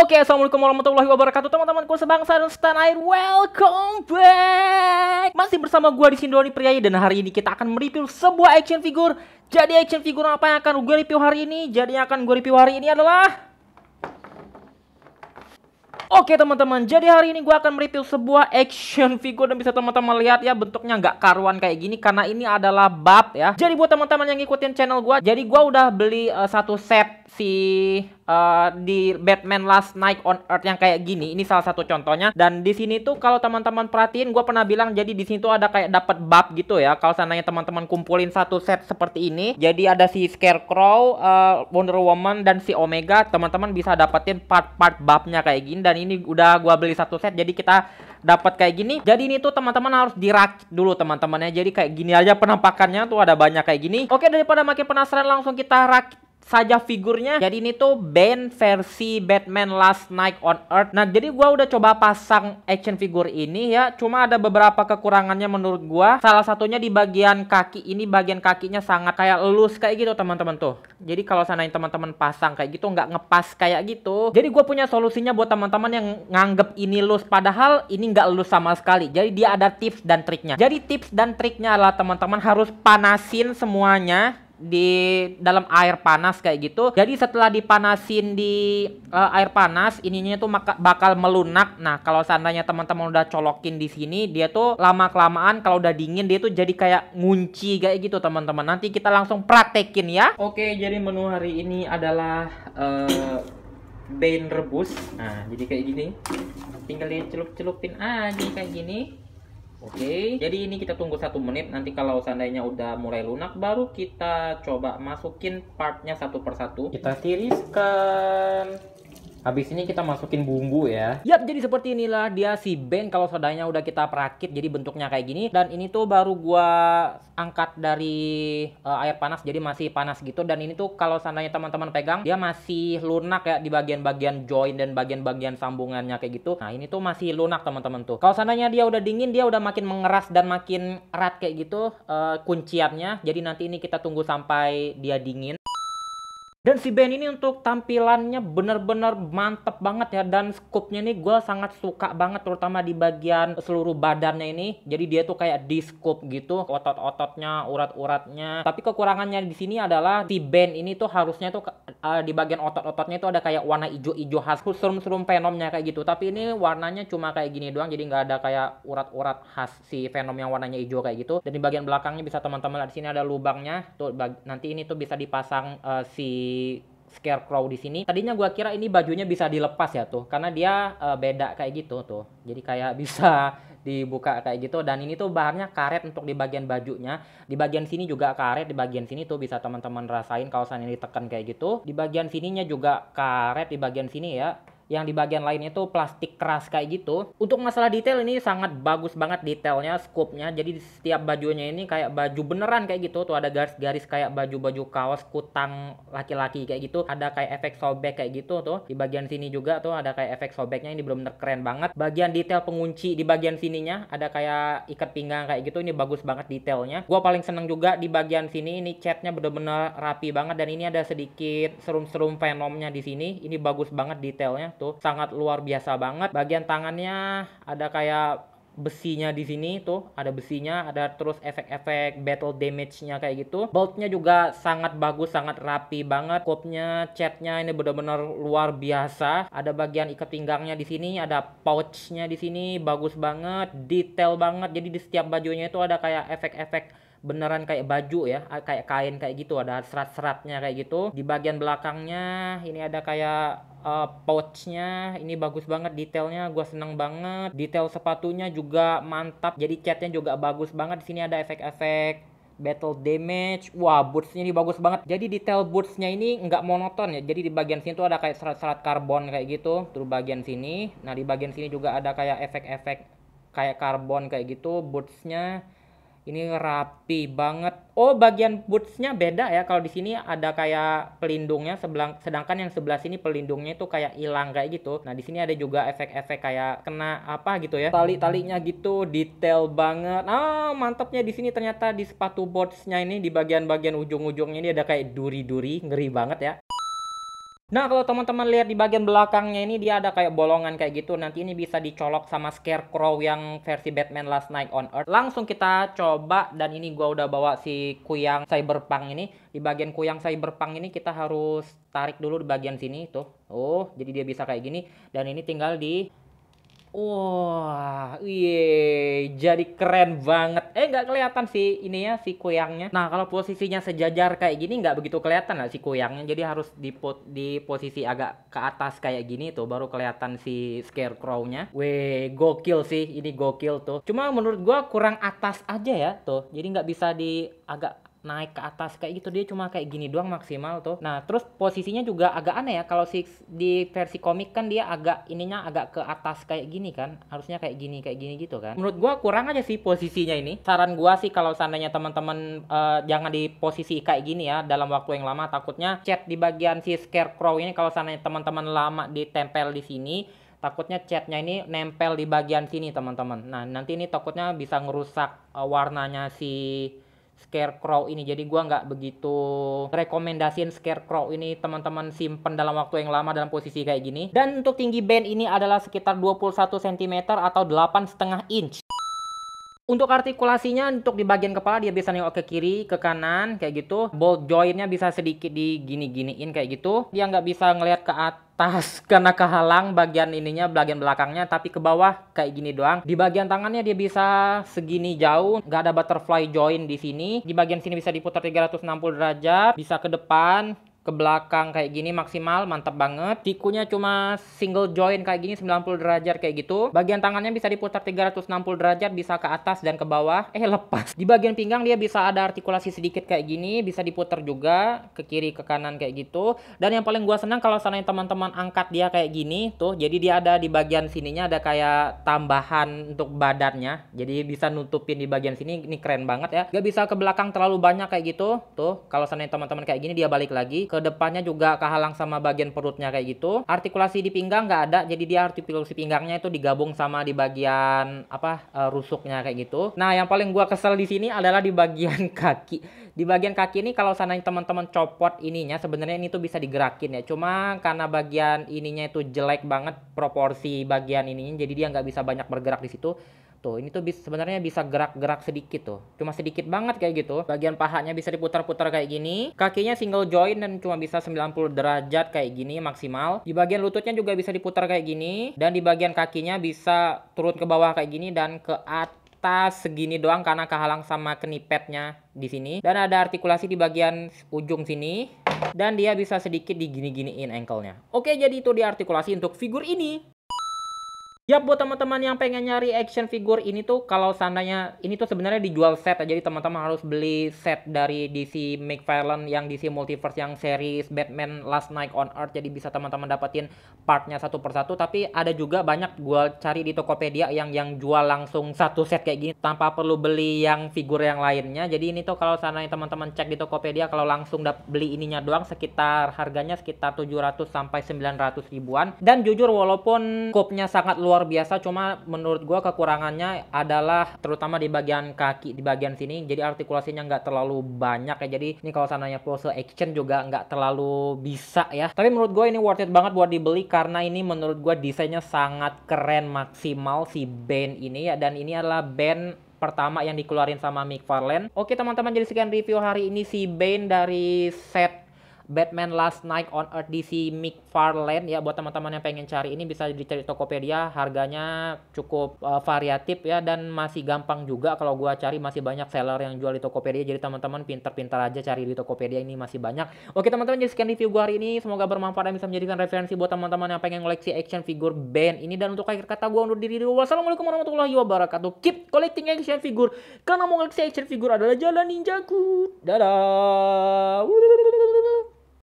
Oke, okay, assalamualaikum warahmatullahi wabarakatuh teman-temanku sebangsa dan setanah air. Welcome back. Masih bersama gue di Sindoni Priayi dan hari ini kita akan mereview sebuah action figure. Jadi action figure apa yang akan gue review hari ini? Jadi yang akan gue review hari ini adalah Oke okay, teman-teman, jadi hari ini gue akan mereview sebuah action figure dan bisa teman-teman lihat ya bentuknya nggak karuan kayak gini karena ini adalah bab ya. Jadi buat teman-teman yang ngikutin channel gue, jadi gue udah beli uh, satu set si uh, di Batman Last Night on Earth yang kayak gini. Ini salah satu contohnya. Dan di sini tuh kalau teman-teman perhatiin, gue pernah bilang jadi di sini tuh ada kayak dapat bab gitu ya. Kalau seandainya teman-teman kumpulin satu set seperti ini, jadi ada si Scarecrow, uh, Wonder Woman dan si Omega, teman-teman bisa dapetin part-part babnya kayak gini. Dan ini udah gue beli satu set, jadi kita dapat kayak gini. Jadi ini tuh teman-teman harus dirakit dulu teman-temannya. Jadi kayak gini aja penampakannya tuh ada banyak kayak gini. Oke daripada makin penasaran langsung kita rakit saja figurnya. Jadi ini tuh band versi Batman Last Night on Earth. Nah, jadi gua udah coba pasang action figure ini ya. Cuma ada beberapa kekurangannya menurut gua. Salah satunya di bagian kaki. Ini bagian kakinya sangat kayak lus kayak gitu, teman-teman tuh. Jadi kalau sanain teman-teman pasang kayak gitu nggak ngepas kayak gitu. Jadi gua punya solusinya buat teman-teman yang nganggep ini lus padahal ini nggak lus sama sekali. Jadi dia ada tips dan triknya. Jadi tips dan triknya adalah teman-teman harus panasin semuanya di dalam air panas kayak gitu. Jadi setelah dipanasin di uh, air panas, ininya tuh maka, bakal melunak. Nah, kalau seandainya teman-teman udah colokin di sini, dia tuh lama kelamaan kalau udah dingin dia tuh jadi kayak ngunci kayak gitu, teman-teman. Nanti kita langsung praktekin ya. Oke, jadi menu hari ini adalah uh, bean rebus. Nah, jadi kayak gini. Tinggal dicelup-celupin aja kayak gini. Oke, okay. jadi ini kita tunggu satu menit. Nanti kalau seandainya udah mulai lunak, baru kita coba masukin partnya satu persatu. Kita tiriskan. Habis ini kita masukin bumbu ya. Yap, jadi seperti inilah dia si Ben kalau sodanya udah kita perakit jadi bentuknya kayak gini dan ini tuh baru gua angkat dari uh, air panas jadi masih panas gitu dan ini tuh kalau seandainya teman-teman pegang dia masih lunak ya di bagian-bagian join dan bagian-bagian sambungannya kayak gitu. Nah, ini tuh masih lunak teman-teman tuh. Kalau seandainya dia udah dingin dia udah makin mengeras dan makin erat kayak gitu uh, kunciannya. Jadi nanti ini kita tunggu sampai dia dingin. Dan si band ini untuk tampilannya bener-bener mantep banget ya dan scoopnya ini gue sangat suka banget terutama di bagian seluruh badannya ini. Jadi dia tuh kayak di scoop gitu otot-ototnya, urat-uratnya. Tapi kekurangannya di sini adalah si band ini tuh harusnya tuh uh, di bagian otot-ototnya itu ada kayak warna hijau-hijau khas serum-serum venomnya kayak gitu. Tapi ini warnanya cuma kayak gini doang, jadi nggak ada kayak urat-urat khas si venom yang warnanya hijau kayak gitu. Dan di bagian belakangnya bisa teman-teman di sini ada lubangnya. Tuh nanti ini tuh bisa dipasang uh, si Scarecrow di sini. Tadinya gua kira ini bajunya bisa dilepas ya tuh, karena dia uh, beda kayak gitu tuh. Jadi kayak bisa dibuka kayak gitu dan ini tuh bahannya karet untuk di bagian bajunya di bagian sini juga karet di bagian sini tuh bisa teman-teman rasain kaosan ini tekan kayak gitu di bagian sininya juga karet di bagian sini ya yang di bagian lainnya itu plastik keras kayak gitu. Untuk masalah detail ini sangat bagus banget detailnya, scoopnya. Jadi setiap bajunya ini kayak baju beneran kayak gitu. Tuh ada garis-garis kayak baju-baju kaos kutang laki-laki kayak gitu. Ada kayak efek sobek kayak gitu tuh. Di bagian sini juga tuh ada kayak efek sobeknya ini belum bener keren banget. Bagian detail pengunci di bagian sininya ada kayak ikat pinggang kayak gitu. Ini bagus banget detailnya. Gua paling seneng juga di bagian sini ini catnya bener-bener rapi banget dan ini ada sedikit serum-serum venomnya di sini. Ini bagus banget detailnya tuh gitu. sangat luar biasa banget. Bagian tangannya ada kayak besinya di sini tuh ada besinya ada terus efek-efek battle damage-nya kayak gitu boltnya juga sangat bagus sangat rapi banget kopnya chatnya ini benar-benar luar biasa ada bagian ikat pinggangnya di sini ada pouchnya di sini bagus banget detail banget jadi di setiap bajunya itu ada kayak efek-efek beneran kayak baju ya kayak kain kayak gitu ada serat-seratnya kayak gitu di bagian belakangnya ini ada kayak uh, pouchnya ini bagus banget detailnya gue seneng banget detail sepatunya juga mantap jadi catnya juga bagus banget di sini ada efek-efek battle damage wah bootsnya ini bagus banget jadi detail bootsnya ini nggak monoton ya jadi di bagian sini tuh ada kayak serat-serat karbon kayak gitu terus bagian sini nah di bagian sini juga ada kayak efek-efek kayak karbon kayak gitu bootsnya ini rapi banget. Oh, bagian bootsnya beda ya. Kalau di sini ada kayak pelindungnya, sebelang, sedangkan yang sebelah sini pelindungnya itu kayak hilang kayak gitu. Nah, di sini ada juga efek-efek kayak kena apa gitu ya. Tali-talinya gitu, detail banget. Oh, ah, mantapnya di sini ternyata di sepatu bootsnya ini di bagian-bagian ujung-ujungnya ini ada kayak duri-duri, ngeri banget ya. Nah kalau teman-teman lihat di bagian belakangnya ini dia ada kayak bolongan kayak gitu Nanti ini bisa dicolok sama Scarecrow yang versi Batman Last Night on Earth Langsung kita coba dan ini gua udah bawa si kuyang cyberpunk ini Di bagian kuyang cyberpunk ini kita harus tarik dulu di bagian sini tuh Oh jadi dia bisa kayak gini Dan ini tinggal di Wah, wow, iya, jadi keren banget. Eh nggak kelihatan sih ini ya si kuyangnya. Nah kalau posisinya sejajar kayak gini nggak begitu kelihatan lah si kuyangnya. Jadi harus di di posisi agak ke atas kayak gini tuh baru kelihatan si scarecrownya. nya Weh gokil sih ini gokil tuh. Cuma menurut gua kurang atas aja ya tuh. Jadi nggak bisa di agak naik ke atas kayak gitu dia cuma kayak gini doang maksimal tuh nah terus posisinya juga agak aneh ya kalau si di versi komik kan dia agak ininya agak ke atas kayak gini kan harusnya kayak gini kayak gini gitu kan menurut gua kurang aja sih posisinya ini saran gua sih kalau seandainya teman-teman uh, jangan di posisi kayak gini ya dalam waktu yang lama takutnya chat di bagian si scarecrow ini kalau seandainya teman-teman lama ditempel di sini takutnya catnya ini nempel di bagian sini teman-teman nah nanti ini takutnya bisa ngerusak eh, warnanya si Scarecrow ini. Jadi gua nggak begitu rekomendasiin Scarecrow ini teman-teman simpen dalam waktu yang lama dalam posisi kayak gini. Dan untuk tinggi band ini adalah sekitar 21 cm atau 8,5 inch. Untuk artikulasinya untuk di bagian kepala dia bisa nengok ke kiri, ke kanan kayak gitu. Ball jointnya bisa sedikit digini-giniin kayak gitu. Dia nggak bisa ngelihat ke atas karena kehalang bagian ininya, bagian belakangnya. Tapi ke bawah kayak gini doang. Di bagian tangannya dia bisa segini jauh. Nggak ada butterfly join di sini. Di bagian sini bisa diputar 360 derajat. Bisa ke depan, ke belakang kayak gini maksimal mantap banget tikunya cuma single joint kayak gini 90 derajat kayak gitu bagian tangannya bisa diputar 360 derajat bisa ke atas dan ke bawah eh lepas di bagian pinggang dia bisa ada artikulasi sedikit kayak gini bisa diputar juga ke kiri ke kanan kayak gitu dan yang paling gua senang kalau sananya teman-teman angkat dia kayak gini tuh jadi dia ada di bagian sininya ada kayak tambahan untuk badannya jadi bisa nutupin di bagian sini ini keren banget ya gak bisa ke belakang terlalu banyak kayak gitu tuh kalau sananya teman-teman kayak gini dia balik lagi ke depannya juga kehalang sama bagian perutnya kayak gitu artikulasi di pinggang nggak ada jadi dia artikulasi pinggangnya itu digabung sama di bagian apa uh, rusuknya kayak gitu nah yang paling gua kesel di sini adalah di bagian kaki di bagian kaki ini kalau sananya teman-teman copot ininya sebenarnya ini tuh bisa digerakin ya cuma karena bagian ininya itu jelek banget proporsi bagian ininya jadi dia nggak bisa banyak bergerak di situ Tuh, gitu. ini tuh bisa, sebenarnya bisa gerak-gerak sedikit tuh. Cuma sedikit banget kayak gitu. Bagian pahanya bisa diputar-putar kayak gini. Kakinya single joint dan cuma bisa 90 derajat kayak gini maksimal. Di bagian lututnya juga bisa diputar kayak gini. Dan di bagian kakinya bisa turun ke bawah kayak gini dan ke atas segini doang karena kehalang sama kenipetnya di sini. Dan ada artikulasi di bagian ujung sini. Dan dia bisa sedikit digini-giniin ankle-nya. Oke, jadi itu di artikulasi untuk figur ini. Ya buat teman-teman yang pengen nyari action figure ini tuh kalau seandainya ini tuh sebenarnya dijual set jadi teman-teman harus beli set dari DC McFarlane yang DC Multiverse yang series Batman Last Night on Earth jadi bisa teman-teman dapetin partnya satu persatu tapi ada juga banyak gua cari di Tokopedia yang yang jual langsung satu set kayak gini tanpa perlu beli yang figur yang lainnya. Jadi ini tuh kalau seandainya teman-teman cek di Tokopedia kalau langsung beli ininya doang sekitar harganya sekitar 700 sampai 900 ribuan dan jujur walaupun kopnya sangat luar motor biasa cuma menurut gue kekurangannya adalah terutama di bagian kaki di bagian sini jadi artikulasinya nggak terlalu banyak ya jadi ini kalau sananya pose action juga nggak terlalu bisa ya tapi menurut gue ini worth it banget buat dibeli karena ini menurut gue desainnya sangat keren maksimal si band ini ya dan ini adalah band pertama yang dikeluarin sama McFarlane. Oke teman-teman jadi sekian review hari ini si Bane dari set Batman Last Night on Earth DC McFarlane ya buat teman-teman yang pengen cari ini bisa dicari Tokopedia harganya cukup uh, variatif ya dan masih gampang juga kalau gua cari masih banyak seller yang jual di Tokopedia jadi teman-teman pintar-pintar aja cari di Tokopedia ini masih banyak oke teman-teman jadi sekian review gua hari ini semoga bermanfaat dan bisa menjadikan referensi buat teman-teman yang pengen koleksi action figure band ini dan untuk akhir kata gua undur diri dulu wassalamualaikum warahmatullahi wabarakatuh keep collecting action figure karena mau koleksi action figure adalah jalan ninjaku dadah